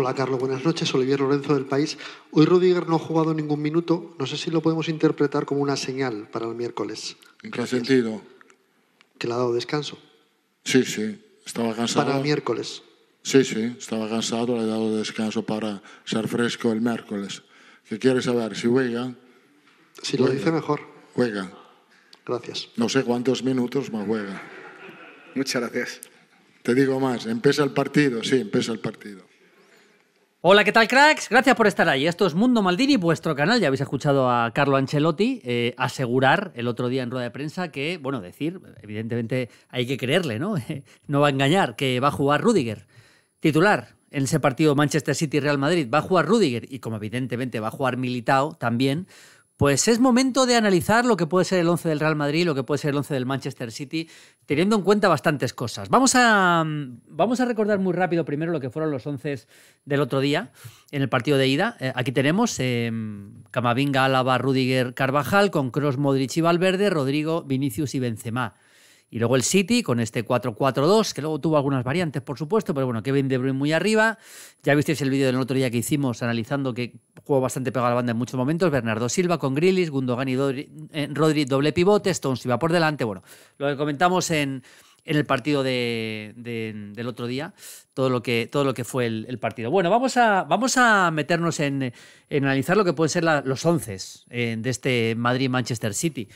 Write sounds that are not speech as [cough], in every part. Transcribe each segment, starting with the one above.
Hola Carlos, buenas noches. Olivier Lorenzo del País. Hoy Rodríguez no ha jugado ningún minuto. No sé si lo podemos interpretar como una señal para el miércoles. ¿En qué sentido? Que le ha dado descanso. Sí, sí. Estaba cansado. Para el miércoles. Sí, sí. Estaba cansado. Le he dado descanso para ser fresco el miércoles. ¿Qué quieres saber? Si juega. Si lo dice mejor. Juega. Gracias. No sé cuántos minutos más juega. Muchas gracias. Te digo más. Empieza el partido. Sí, empieza el partido. Hola, ¿qué tal, cracks? Gracias por estar ahí. Esto es Mundo Maldini, vuestro canal. Ya habéis escuchado a Carlo Ancelotti eh, asegurar el otro día en rueda de prensa que, bueno, decir, evidentemente hay que creerle, ¿no? [laughs] no va a engañar, que va a jugar Rudiger, titular, en ese partido Manchester City-Real Madrid. Va a jugar Rudiger y, como evidentemente va a jugar Militao también, pues es momento de analizar lo que puede ser el 11 del Real Madrid, lo que puede ser el 11 del Manchester City, teniendo en cuenta bastantes cosas. Vamos a, mm, vamos a recordar muy rápido primero lo que fueron los 11 del otro día en el partido de ida. Eh, aquí tenemos eh, Camavinga, Álava, Rudiger, Carvajal, con Cross, Modric y Valverde, Rodrigo, Vinicius y Benzema. Y luego el City con este 4-4-2, que luego tuvo algunas variantes, por supuesto, pero bueno, Kevin De Bruyne muy arriba. Ya visteis el vídeo del otro día que hicimos analizando que Jugó bastante pegado la banda en muchos momentos. Bernardo Silva con Grillis, Gundogan y eh, Rodri, doble pivote, Stones iba por delante. Bueno, lo que comentamos en, en el partido del otro día, todo lo que, todo lo que fue el, partido. Bueno, vamos a, vamos a meternos en, analizar lo que pueden ser los once eh, de este Madrid-Manchester City.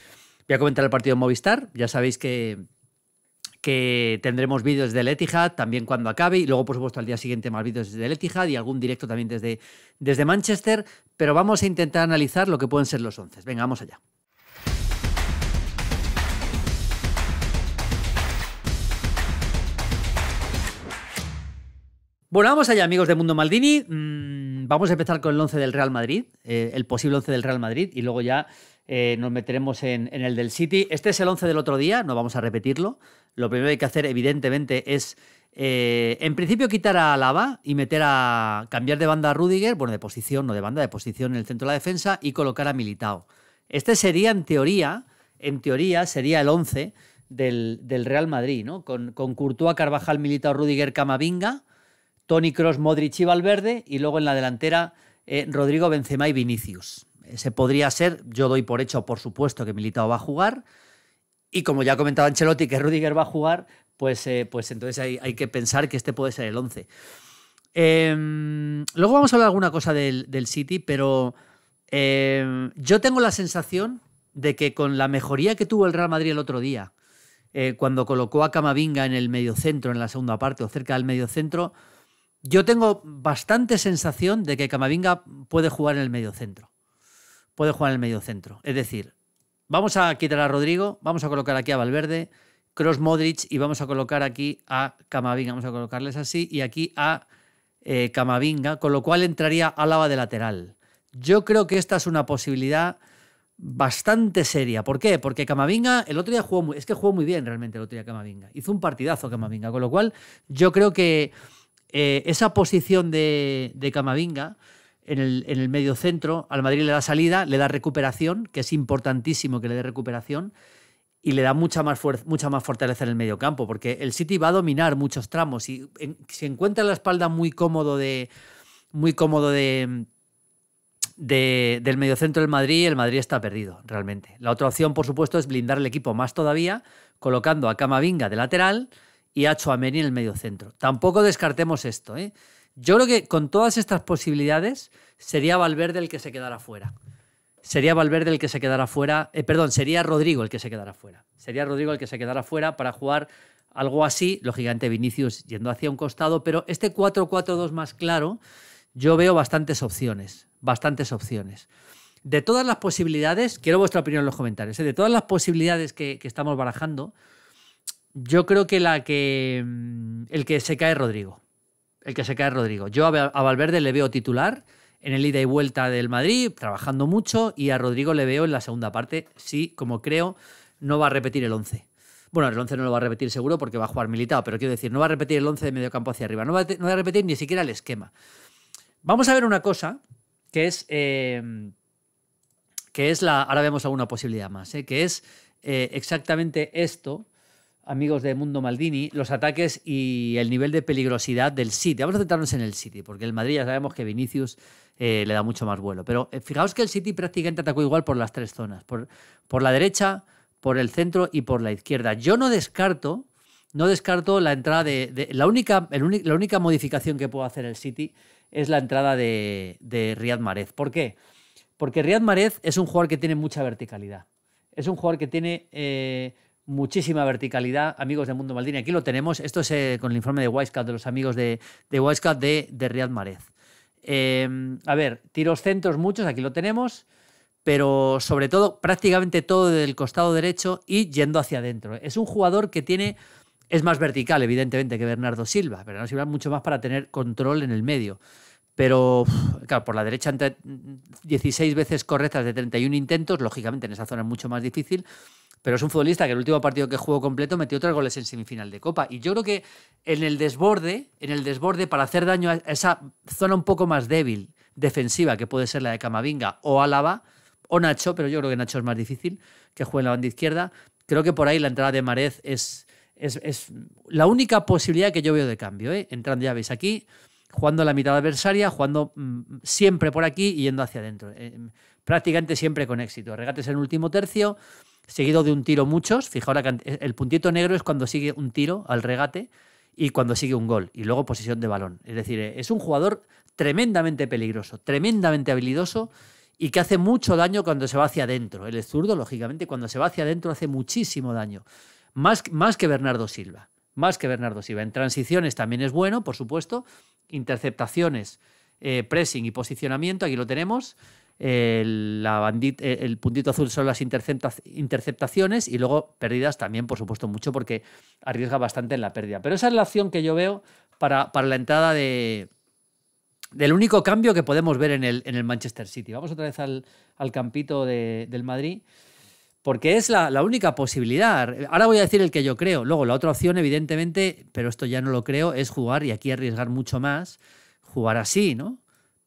Voy a comentar el partido de Movistar. Ya sabéis que que tendremos vídeos del Etihad también cuando acabe y luego, por supuesto, al día siguiente más vídeos desde Etihad y algún directo también desde, desde Manchester, pero vamos a intentar analizar lo que pueden ser los 11. Venga, vamos allá. Bueno, vamos allá, amigos de Mundo Maldini. Mm, vamos a empezar con el 11 del Real Madrid, eh, el posible 11 del Real Madrid, y luego ya eh, nos meteremos en, el del City. Este es el 11 del otro día, no vamos a repetirlo. Lo primero que hay que hacer, evidentemente, es eh, en principio quitar a Alaba y meter a cambiar de banda a Rudiger, bueno, de posición, no de banda, de posición en el centro de la defensa y colocar a Militao. Este sería, en teoría, en teoría, sería el 11 del, Real Madrid, ¿no? Con, con Courtois, Carvajal, Militao, Rudiger, Camavinga, Tony Cross, Modric y Valverde, y luego en la delantera eh, Rodrigo Benzema y Vinicius. Ese podría ser, yo doy por hecho, por supuesto, que Militao va a jugar. Y como ya comentaba Ancelotti que Rudiger va a jugar, pues, eh, pues entonces hay, que pensar que este puede ser el 11. Em, luego vamos a hablar alguna cosa del, City, pero em, yo tengo la sensación de que con la mejoría que tuvo el Real Madrid el otro día, eh, cuando colocó a Camavinga en el medio centro, en la segunda parte o cerca del medio centro, yo tengo bastante sensación de que Camavinga puede jugar en el centro puede jugar en el medio centro. Es decir, vamos a quitar a Rodrigo, vamos a colocar aquí a Valverde, Cross Modric y vamos a colocar aquí a Camavinga. Vamos a colocarles así y aquí a eh, Camavinga, con lo cual entraría Álava de lateral. Yo creo que esta es una posibilidad bastante seria. ¿Por qué? Porque Camavinga el otro día jugó muy, es que jugó muy bien realmente el otro día Camavinga. Hizo un partidazo Camavinga, con lo cual yo creo que eh, esa posición de, de Camavinga en el, medio centro. Al Madrid le da salida, le da recuperación, que es importantísimo que le dé recuperación y le da mucha más, mucha más fortaleza en el medio campo, porque el City va a dominar muchos tramos y si encuentra la espalda muy cómodo de muy cómodo de, del del Madrid, el Madrid está perdido realmente. La otra opción, por supuesto, es blindar el equipo más todavía, colocando a Camavinga de lateral y a Chouameni en el medio centro Tampoco descartemos esto, ¿eh? Yo creo que con todas estas posibilidades sería Valverde el que se quedara fuera. Sería Valverde el que se quedara fuera, eh, perdón, sería Rodrigo el que se quedara fuera. Sería Rodrigo el que se quedara fuera para jugar algo así, lógicamente Vinicius yendo hacia un costado, pero este 4-4-2 más claro, yo veo bastantes opciones, bastantes opciones. De todas las posibilidades, quiero vuestra opinión en los comentarios, ¿eh? de todas las posibilidades que, estamos barajando, yo creo que la que mm, el que se cae es Rodrigo el que se cae es Rodrigo. Yo a Valverde le veo titular en el ida y vuelta del Madrid, trabajando mucho, y a Rodrigo le veo en la segunda parte, sí, como creo, no va a repetir el 11. Bueno, el 11 no lo va a repetir seguro porque va a jugar militado, pero quiero decir, no va a repetir el 11 de medio campo hacia arriba, no va, a, repetir ni siquiera el esquema. Vamos a ver una cosa que es. Eh, que es la. Ahora vemos alguna posibilidad más, eh, que es eh, exactamente esto amigos de Mundo Maldini, los ataques y el nivel de peligrosidad del City. Vamos a centrarnos en el City, porque el Madrid ya sabemos que Vinicius eh, le da mucho más vuelo. Pero eh, fijaos que el City prácticamente atacó igual por las tres zonas, por, por la derecha, por el centro y por la izquierda. Yo no descarto, no descarto la entrada de... la, única, única modificación que puedo hacer el City es la entrada de, Riyad Mahrez. ¿Por qué? Porque Riyad Mahrez es un jugador que tiene mucha verticalidad. Es un jugador que tiene... Eh, muchísima verticalidad, amigos de Mundo Maldini. Aquí lo tenemos. Esto es eh, con el informe de Wisecat, de los amigos de, de de, de Riyad Marez. Em, a ver, tiros centros muchos, aquí lo tenemos, pero sobre todo prácticamente todo del costado derecho y yendo hacia adentro. Es un jugador que tiene... Es más vertical, evidentemente, que Bernardo Silva. Bernardo Silva mucho más para tener control en el medio. Pero, claro, por la derecha, 16 veces correctas de 31 intentos, lógicamente en esa zona es mucho más difícil. Pero es un futbolista que el último partido que jugó completo metió tres goles en semifinal de Copa. Y yo creo que en el desborde, en el desborde, para hacer daño a esa zona un poco más débil, defensiva, que puede ser la de Camavinga o Álava, o Nacho, pero yo creo que Nacho es más difícil que juegue en la banda izquierda. Creo que por ahí la entrada de Marez es, es, la única posibilidad que yo veo de cambio. ¿eh? Entrando, ya veis, aquí jugando a la mitad adversaria, jugando mm, siempre por aquí y yendo hacia adentro. Eh, prácticamente siempre con éxito. Regates en el último tercio, seguido de un tiro muchos. Fijaos, que eh, el puntito negro es cuando sigue un tiro al regate y cuando sigue un gol. Y luego posición de balón. Es decir, eh, es un jugador tremendamente peligroso, tremendamente habilidoso y que hace mucho daño cuando se va hacia adentro. El zurdo, lógicamente, cuando se va hacia adentro hace muchísimo daño. Más, que Bernardo Silva. Más que Bernardo Silva. En transiciones también es bueno, por supuesto. Interceptaciones, eh, pressing y posicionamiento, aquí lo tenemos el, eh, el puntito azul son las interceptaciones y luego pérdidas también, por supuesto, mucho porque arriesga bastante en la pérdida. Pero esa es la opción que yo veo para, la entrada de, del único cambio que podemos ver en el, en el Manchester City. Vamos otra vez al, al campito del Madrid. Porque es la, única posibilidad. Ahora voy a decir el que yo creo. Luego, la otra opción, evidentemente, pero esto ya no lo creo, es jugar y aquí arriesgar mucho más. Jugar así, ¿no?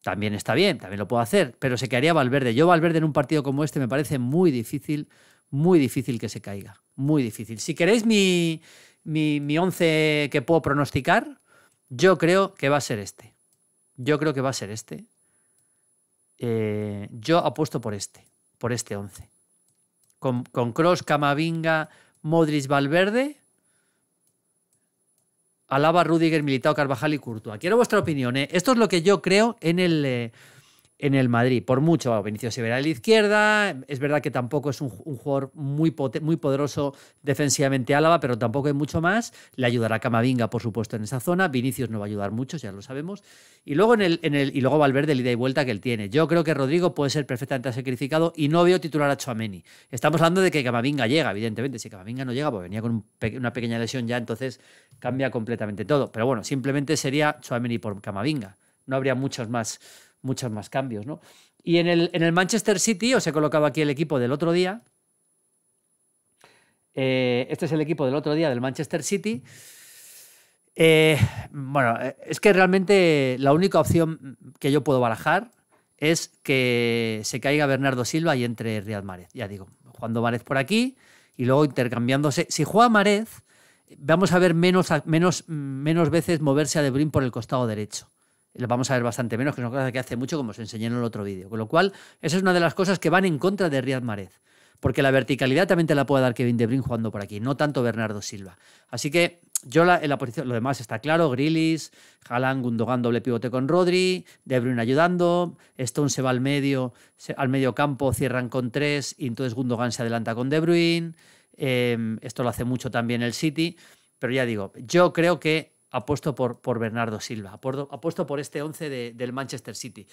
también está bien, también lo puedo hacer, pero se caería Valverde. Yo Valverde en un partido como este me parece muy difícil, muy difícil que se caiga, muy difícil. Si queréis mi, mi, once que puedo pronosticar, yo creo que va a ser este. Yo creo que va a ser este. Eh, yo apuesto por este, por este once. Con, con Cross, Camavinga, Modric, Valverde Alaba, Rudiger, Militao, Carvajal y Courtois. Quiero vuestra opinión. ¿eh? Esto es lo que yo creo en el, eh, en el Madrid. Por mucho, Vinicius se verá a la izquierda. Es verdad que tampoco es un, jugador muy, muy poderoso defensivamente Álava, pero tampoco hay mucho más. Le ayudará Camavinga, por supuesto, en esa zona. Vinicius no va a ayudar mucho, ya lo sabemos. Y luego, en el, en el, y luego Valverde, el ida y vuelta que él tiene. Yo creo que Rodrigo puede ser perfectamente sacrificado y no veo titular a Chuameni. Estamos hablando de que Camavinga llega, evidentemente. Si Camavinga no llega, pues venía con una pequeña lesión ya, entonces cambia completamente todo. Pero bueno, simplemente sería Chuameni por Camavinga. No habría muchos más muchos más cambios. ¿no? Y en el, en el Manchester City, os he colocado aquí el equipo del otro día. Eh, este es el equipo del otro día del Manchester City. Eh, bueno, eh, es que realmente la única opción que yo puedo barajar es que se caiga Bernardo Silva y entre Riyad Márez. Ya digo, jugando Márez por aquí y luego intercambiándose. Si juega Márez, vamos a ver menos, menos, menos veces moverse a De Bruyne por el costado derecho vamos a ver bastante menos, que es una cosa que hace mucho, como os enseñé en el otro vídeo. Con lo cual, esa es una de las cosas que van en contra de Riyad Marez. Porque la verticalidad también te la puede dar Kevin De Bruyne jugando por aquí, no tanto Bernardo Silva. Así que yo la, en la posición, lo demás está claro, Grillis, Jalan, Gundogan doble pivote con Rodri, De Bruyne ayudando, Stone se va al medio, al campo, cierran con tres y entonces Gundogan se adelanta con De Bruyne. Em, esto lo hace mucho también el City, pero ya digo, yo creo que apuesto por, por Bernardo Silva, apuesto, por este 11 del Manchester City.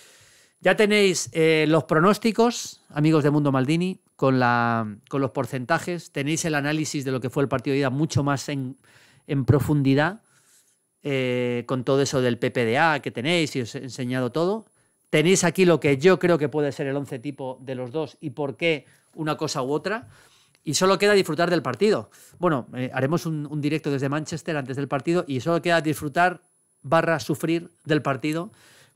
Ya tenéis eh, los pronósticos, amigos de Mundo Maldini, con, la, con, los porcentajes. Tenéis el análisis de lo que fue el partido de ida mucho más en, profundidad, eh, con todo eso del PPDA que tenéis y os he enseñado todo. Tenéis aquí lo que yo creo que puede ser el once tipo de los dos y por qué una cosa u otra y solo queda disfrutar del partido. Bueno, eh, haremos un, directo desde Manchester antes del partido y solo queda disfrutar barra sufrir del partido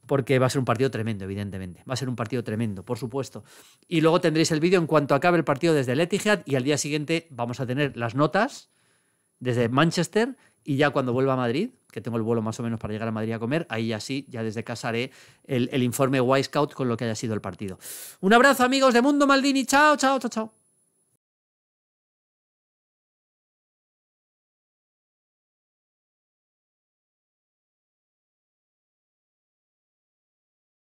porque va a ser un partido tremendo, evidentemente. Va a ser un partido tremendo, por supuesto. Y luego tendréis el vídeo en cuanto acabe el partido desde el Etihad y al día siguiente vamos a tener las notas desde Manchester y ya cuando vuelva a Madrid, que tengo el vuelo más o menos para llegar a Madrid a comer, ahí ya sí, ya desde casa haré el, el informe Wisecout con lo que haya sido el partido. Un abrazo amigos de Mundo Maldini, chao, chao, chao.